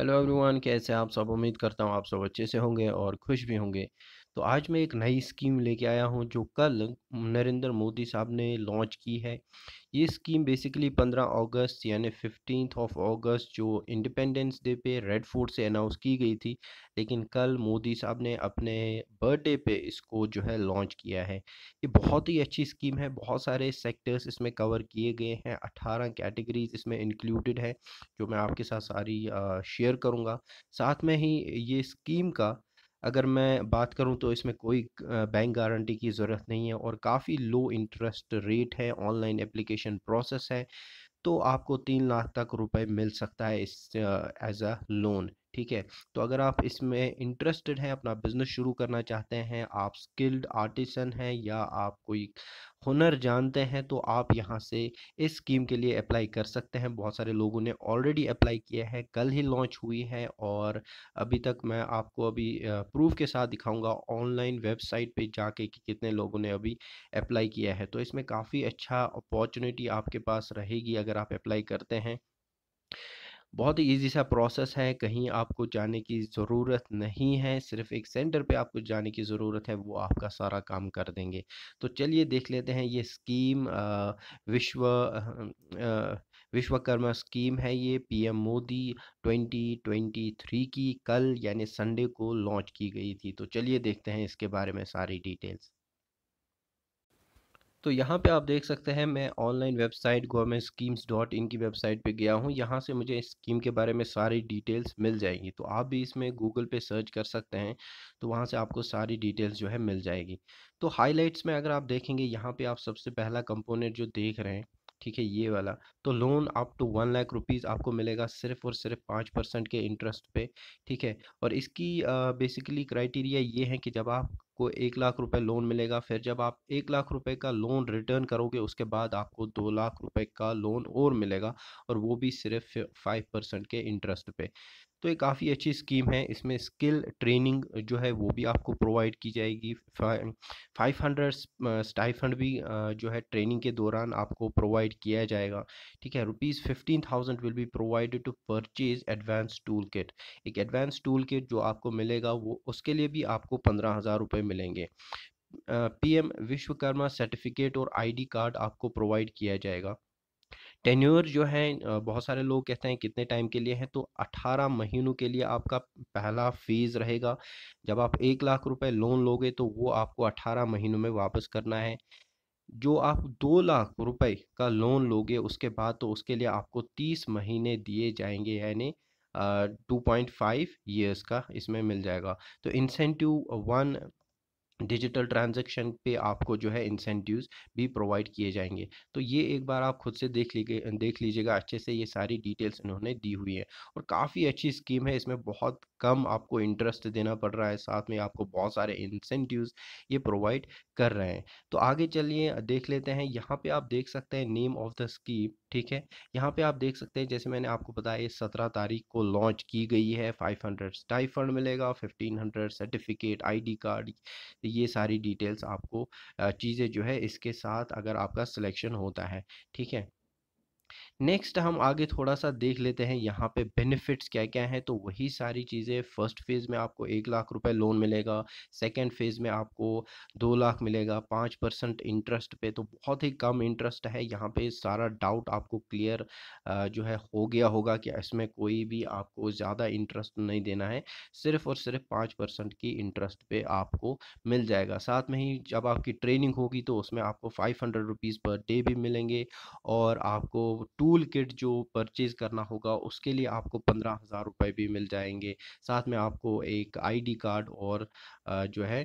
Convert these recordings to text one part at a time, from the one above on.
hello everyone कैसे आप सब उम्मीद करता हूँ आप सब अच्छे से होंगे और खुश भी होंगे तो आज मैं एक नई स्कीम लेके आया हूँ जो कल नरेंद्र मोदी साहब ने लॉन्च की है ये स्कीम बेसिकली पंद्रह अगस्त यानी फिफ्टीन ऑफ अगस्त जो इंडिपेंडेंस डे पे रेड फोर्ट से अनाउंस की गई थी लेकिन कल मोदी साहब ने अपने बर्थडे पे इसको जो है लॉन्च किया है ये बहुत ही अच्छी स्कीम है बहुत सारे सेक्टर्स इसमें कवर किए गए हैं अट्ठारह कैटेगरीज इसमें इंक्लूडेड है जो मैं आपके साथ सारी शेयर करूँगा साथ में ही ये स्कीम का अगर मैं बात करूं तो इसमें कोई बैंक गारंटी की ज़रूरत नहीं है और काफ़ी लो इंटरेस्ट रेट है ऑनलाइन एप्लीकेशन प्रोसेस है तो आपको तीन लाख तक रुपए मिल सकता है इस एज अ लोन ठीक है तो अगर आप इसमें इंटरेस्टेड हैं अपना बिजनेस शुरू करना चाहते हैं आप स्किल्ड आर्टिसन हैं या आप कोई हुनर जानते हैं तो आप यहाँ से इस स्कीम के लिए अप्लाई कर सकते हैं बहुत सारे लोगों ने ऑलरेडी अप्लाई किया है कल ही लॉन्च हुई है और अभी तक मैं आपको अभी प्रूफ के साथ दिखाऊंगा ऑनलाइन वेबसाइट पे जाके कि कितने लोगों ने अभी अप्लाई किया है तो इसमें काफ़ी अच्छा अपॉर्चुनिटी आपके पास रहेगी अगर आप अप्लाई करते हैं बहुत ही ईजी सा प्रोसेस है कहीं आपको जाने की ज़रूरत नहीं है सिर्फ एक सेंटर पे आपको जाने की ज़रूरत है वो आपका सारा काम कर देंगे तो चलिए देख लेते हैं ये स्कीम विश्व विश्वकर्मा स्कीम है ये पीएम मोदी 2023 की कल यानी संडे को लॉन्च की गई थी तो चलिए देखते हैं इसके बारे में सारी डिटेल्स तो यहाँ पे आप देख सकते हैं मैं online website government schemes dot in की वेबसाइट पे गया हूँ यहाँ से मुझे स्कीम के बारे में सारी डिटेल्स मिल जाएगी तो आप भी इसमें गूगल पे सर्च कर सकते हैं तो वहाँ से आपको सारी डिटेल्स जो है मिल जाएगी तो हाईलाइट्स में अगर आप देखेंगे यहाँ पर आप सबसे पहला कंपोनेंट जो देख रहे हैं ठीक है ये वाला तो loan up to one lakh rupees आपको मिलेगा सिर्फ और सिर्फ पाँच परसेंट के इंटरेस्ट पे ठीक है और इसकी बेसिकली क्राइटेरिया ये है कि जब आप आपको एक लाख रुपए लोन मिलेगा फिर जब आप एक लाख रुपए का लोन रिटर्न करोगे उसके बाद आपको दो लाख रुपए का लोन और मिलेगा और वो भी सिर्फ फाइव परसेंट के इंटरेस्ट पे तो ये काफ़ी अच्छी स्कीम है इसमें स्किल ट्रेनिंग जो है वो भी आपको प्रोवाइड की जाएगी फाइव हंड्रेड स्टाइफंड भी जो है ट्रेनिंग के दौरान आपको प्रोवाइड किया जाएगा ठीक है rupees fifteen thousand will be provided to purchase advance tool kit एक एडवांस टूल किट जो आपको मिलेगा वो उसके लिए भी आपको पंद्रह हज़ार रुपये मिलेंगे पीएम विश्वकर्मा सर्टिफिकेट और आईडी कार्ड आपको प्रोवाइड किया जाएगा टेन्योर जो है बहुत सारे लोग कहते हैं कितने टाइम के लिए हैं तो 18 महीनों के लिए आपका पहला फीस रहेगा जब आप एक लाख रुपए लोन लोगे तो वो आपको 18 महीनों में वापस करना है जो आप दो लाख रुपए का लोन लोगे उसके बाद तो उसके लिए आपको 30 महीने दिए जाएंगे यानी 2.5 इयर्स का इसमें मिल जाएगा तो इंसेंटिव वन डिजिटल ट्रांजैक्शन पे आपको जो है इंसेंटिव्स भी प्रोवाइड किए जाएंगे तो ये एक बार आप खुद से देख लीजिए देख लीजिएगा अच्छे से ये सारी डिटेल्स इन्होंने दी हुई है और काफ़ी अच्छी स्कीम है इसमें बहुत कम आपको इंटरेस्ट देना पड़ रहा है साथ में आपको बहुत सारे इंसेंटिव्स ये प्रोवाइड कर रहे हैं तो आगे चलिए देख लेते हैं यहाँ पर आप देख सकते हैं नेम ऑफ द स्कीम ठीक है यहाँ पे आप देख सकते हैं जैसे मैंने आपको बताया सत्रह तारीख को लॉन्च की गई है फाइव हंड्रेड स्टाइफंड मिलेगा fifteen hundred certificate I card ये सारी डिटेल्स आपको चीज़ें जो है इसके साथ अगर आपका सिलेक्शन होता है ठीक है नेक्स्ट हम आगे थोड़ा सा देख लेते हैं यहाँ पे बेनिफिट्स क्या क्या हैं तो वही सारी चीज़ें फर्स्ट फेज़ में आपको एक लाख रुपए लोन मिलेगा सेकंड फेज़ में आपको दो लाख मिलेगा पाँच परसेंट इंटरेस्ट पे तो बहुत ही कम इंटरेस्ट है यहाँ पे सारा डाउट आपको क्लियर जो है हो गया होगा कि इसमें कोई भी आपको ज़्यादा इंटरेस्ट नहीं देना है सिर्फ और सिर्फ पाँच परसेंट की इंटरेस्ट पर आपको मिल जाएगा साथ में ही जब आपकी ट्रेनिंग होगी तो उसमें आपको five hundred rupees per day भी मिलेंगे और आपको टू टूल किट जो परचेज़ करना होगा उसके लिए आपको पंद्रह हज़ार रुपये भी मिल जाएंगे साथ में आपको एक आईडी कार्ड और जो है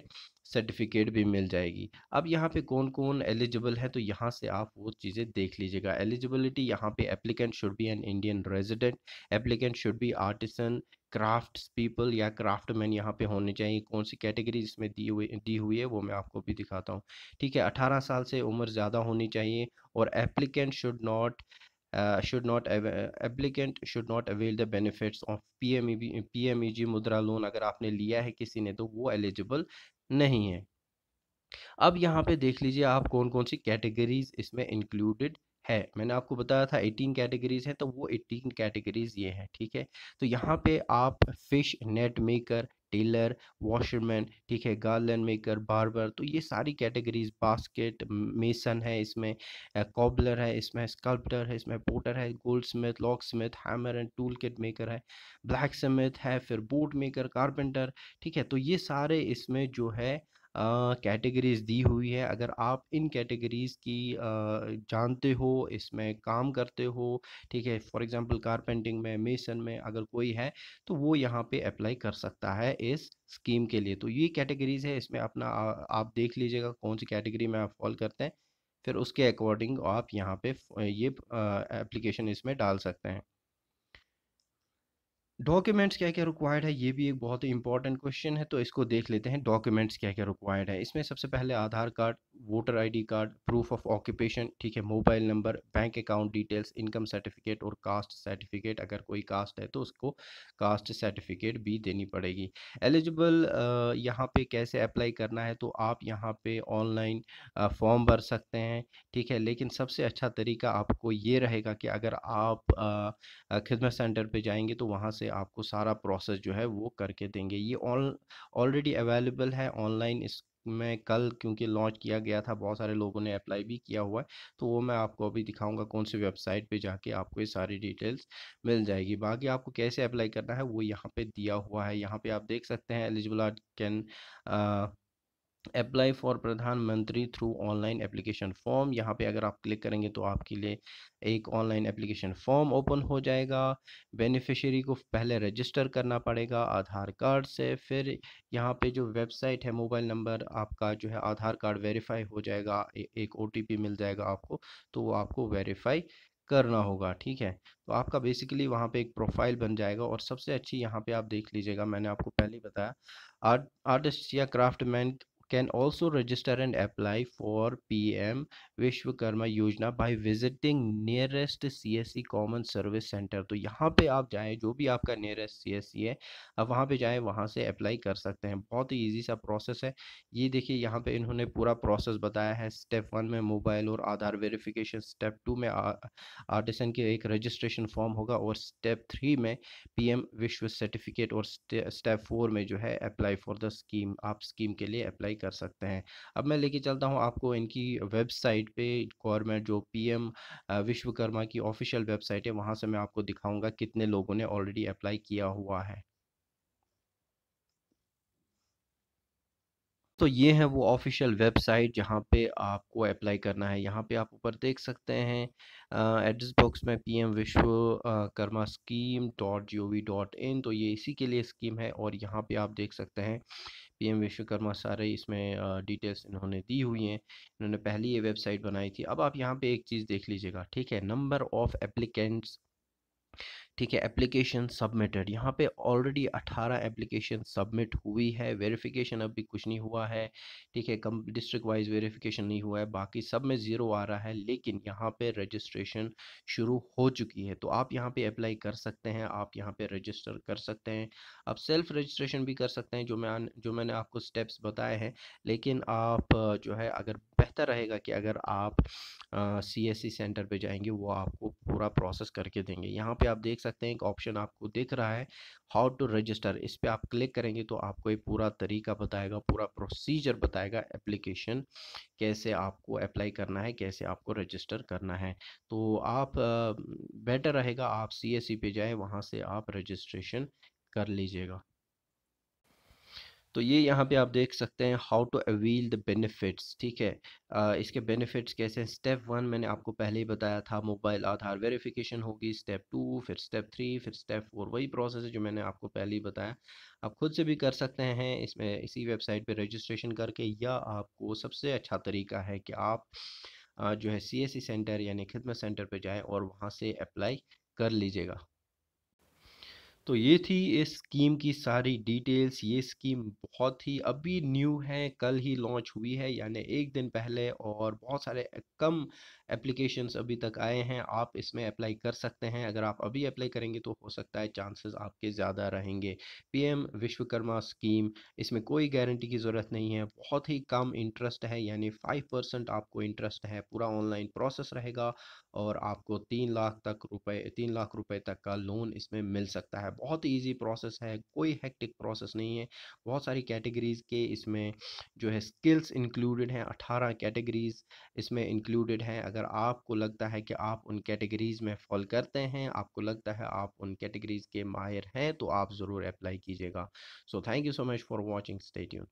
सर्टिफिकेट भी मिल जाएगी अब यहाँ पे कौन कौन एलिजिबल है तो यहाँ से आप वो चीज़ें देख लीजिएगा एलिजिबिलिटी यहाँ पे applicant should be an Indian resident applicant should be artisan craft people या क्राफ्ट मैन यहाँ पे होने चाहिए कौन सी कैटेगरी इसमें दी हुई दी हुई है वो मैं आपको भी दिखाता हूँ ठीक है अठारह साल से उम्र ज़्यादा होनी चाहिए और applicant should not uh, should not uh, applicant should not avail the benefits of PMEG e PMEG Mudra loan अगर आपने लिया है किसी ने तो वो एलिजिबल नहीं है अब यहाँ पे देख लीजिए आप कौन कौन सी कैटेगरीज इसमें इंक्लूडेड है मैंने आपको बताया था 18 कैटेगरीज हैं तो वो 18 कैटेगरीज ये हैं ठीक है तो यहाँ पे आप fish net maker tailor washerman ठीक है गार्लन मेकर बार्बर तो ये सारी कैटेगरीज बास्केट मेसन है इसमें कॉबलर है इसमें स्कल्प्टर है इसमें पोटर है goldsmith locksmith hammer and tool kit maker है ब्लैक स्मिथ है फिर बोट मेकर कारपेंटर ठीक है तो ये सारे इसमें जो है कैटेगरीज दी हुई है अगर आप इन कैटेगरीज़ की जानते हो इसमें काम करते हो ठीक है फॉर एग्ज़ाम्पल कारपेंटिंग में मेसन में अगर कोई है तो वो यहाँ पे अप्लाई कर सकता है इस स्कीम के लिए तो ये कैटेगरीज़ है इसमें अपना आ, आप देख लीजिएगा कौन सी कैटेगरी में आप फॉल करते हैं फिर उसके अकॉर्डिंग आप यहाँ पे ये एप्लीकेशन इसमें डाल सकते हैं डॉक्यूमेंट्स क्या क्या रिक्वायर्ड है ये भी एक बहुत ही इंपॉर्टेंट क्वेश्चन है तो इसको देख लेते हैं डॉक्यूमेंट्स क्या क्या रिक्वायर्ड है इसमें सबसे पहले Aadhaar card voter ID card proof of occupation ठीक है mobile number bank account details income certificate और कास्ट सर्टिफिकेट अगर कोई कास्ट है तो उसको कास्ट सर्टिफिकेट भी देनी पड़ेगी एलिजिबल यहाँ पे कैसे अप्लाई करना है तो आप यहाँ पे ऑनलाइन फॉर्म भर सकते हैं ठीक है लेकिन सबसे अच्छा तरीका आपको ये रहेगा कि अगर आप खिदमत सेंटर पर जाएंगे तो वहाँ से आपको सारा प्रोसेस जो है वो करके देंगे ये ऑलरेडी अवेलेबल है ऑनलाइन इस में कल क्योंकि लॉन्च किया गया था बहुत सारे लोगों ने अप्लाई भी किया हुआ है तो वो मैं आपको अभी दिखाऊंगा कौन सी वेबसाइट पे जाके आपको ये सारी डिटेल्स मिल जाएगी बाकी आपको कैसे अप्लाई करना है वो यहाँ पे दिया हुआ है यहाँ पे आप देख सकते हैं eligible art can apply for Pradhanmantri through online application form यहाँ पे अगर आप क्लिक करेंगे तो आपके लिए एक ऑनलाइन एप्लीकेशन फॉर्म ओपन हो जाएगा बेनिफिशियरी को पहले रजिस्टर करना पड़ेगा आधार कार्ड से फिर यहाँ पे जो वेबसाइट है मोबाइल नंबर आपका जो है आधार कार्ड वेरीफाई हो जाएगा ए, एक ओ मिल जाएगा आपको तो वो आपको वेरीफाई करना होगा ठीक है तो आपका बेसिकली वहाँ पे एक प्रोफाइल बन जाएगा और सबसे अच्छी यहाँ पे आप देख लीजिएगा मैंने आपको पहले ही बताया आर्ट आर्टिस्ट या craftman can also register and apply for P M Vishwakarma Yojana by visiting by C S C common service centre तो यहाँ पर आप जाएं जो भी आपका नियरेस्ट सी एस सी है आप वहाँ पर जाएँ वहाँ से अप्लाई कर सकते हैं बहुत ही ईजी सा प्रोसेस है ये देखिए यहाँ पर इन्होंने पूरा प्रोसेस बताया है स्टेप वन में मोबाइल और आधार वेरीफिकेशन स्टेप टू में आर्टिसन के एक रजिस्ट्रेशन फॉर्म होगा और स्टेप थ्री में पी एम विश्व सर्टिफिकेट और स्टेप फोर में जो है अप्लाई फॉर द स्कीम आप स्कीम के लिए अप्लाई अप्लाई कर सकते हैं अब मैं लेके चलता हूँ आपको इनकी वेबसाइट पे गवर्नमेंट जो पीएम विश्वकर्मा की ऑफिशियल वेबसाइट है वहाँ से मैं आपको दिखाऊंगा कितने लोगों ने ऑलरेडी अप्लाई किया हुआ है तो ये है वो ऑफिशियल वेबसाइट जहाँ पे आपको अप्लाई करना है यहाँ पे आप ऊपर देख सकते हैं एड्रेस बॉक्स में P M Vishwakarma scheme dot G O V dot in तो ये इसी के लिए स्कीम है और यहाँ पे आप देख सकते हैं पीएम विश्वकर्मा सारे इसमें डिटेल्स इन्होंने दी हुई हैं इन्होंने पहली ये वेबसाइट बनाई थी अब आप यहाँ पे एक चीज़ देख लीजिएगा ठीक है नंबर ऑफ़ एप्लीकेंट्स ठीक है एप्लीकेशन सबमिटेड यहाँ पे ऑलरेडी 18 एप्लीकेशन सबमिट हुई है वेरिफिकेशन अभी कुछ नहीं हुआ है ठीक है कम डिस्ट्रिक्ट वाइज वेरिफिकेशन नहीं हुआ है बाकी सब में ज़ीरो आ रहा है लेकिन यहाँ पे रजिस्ट्रेशन शुरू हो चुकी है तो आप यहाँ पे अप्लाई कर सकते हैं आप यहाँ पे रजिस्टर कर सकते हैं आप सेल्फ रजिस्ट्रेशन भी कर सकते हैं जो मैं जो मैंने आपको स्टेप्स बताए हैं लेकिन आप जो है अगर बेहतर रहेगा कि अगर आप सी एस सी सेंटर पर जाएंगे वो आपको पूरा प्रोसेस करके देंगे यहाँ पे आप देख सकते हैं एक ऑप्शन आपको दिख रहा है हाउ टू रजिस्टर इस पर आप क्लिक करेंगे तो आपको ये पूरा तरीका बताएगा पूरा प्रोसीजर बताएगा एप्लीकेशन कैसे आपको अप्लाई करना है कैसे आपको रजिस्टर करना है तो आप बेटर रहेगा आप सी एस सी पे जाए वहाँ से आप रजिस्ट्रेशन कर लीजिएगा तो ये यहाँ पे आप देख सकते हैं how to avail the benefits ठीक है आ, इसके बेनिफिट्स कैसे हैं स्टेप वन मैंने आपको पहले ही बताया था मोबाइल आधार वेरिफिकेशन होगी स्टेप टू फिर स्टेप थ्री फिर स्टेप फोर वही प्रोसेस है जो मैंने आपको पहले ही बताया आप खुद से भी कर सकते हैं इसमें इसी वेबसाइट पे रजिस्ट्रेशन करके या आपको सबसे अच्छा तरीका है कि आप जो है सी एस सी सेंटर यानी खिदमत सेंटर पर जाएँ और वहाँ से अप्लाई कर लीजिएगा तो ये थी इस स्कीम की सारी डिटेल्स ये स्कीम बहुत ही अभी न्यू है कल ही लॉन्च हुई है यानी एक दिन पहले और बहुत सारे कम एप्लीकेशंस अभी तक आए हैं आप इसमें अप्लाई कर सकते हैं अगर आप अभी अप्लाई करेंगे तो हो सकता है चांसेस आपके ज़्यादा रहेंगे पीएम विश्वकर्मा स्कीम इसमें कोई गारंटी की ज़रूरत नहीं है बहुत ही कम इंटरेस्ट है यानी फाइव परसेंट आपको इंटरेस्ट है पूरा ऑनलाइन प्रोसेस रहेगा और आपको तीन लाख तक रुपए तीन लाख रुपए तक का लोन इसमें मिल सकता है बहुत इजी ईजी प्रोसेस है कोई हेक्टिक प्रोसेस नहीं है बहुत सारी कैटेगरीज़ के इसमें जो है स्किल्स इंक्लूडेड हैं अठारह कैटेगरीज़ इसमें इंक्लूडेड हैं अगर आपको लगता है कि आप उन कैटेगरीज़ में फॉल करते हैं आपको लगता है आप उन कैटेगरीज़ के माहिर हैं तो आप ज़रूर अप्लाई कीजिएगा so thank you so much for watching stay tuned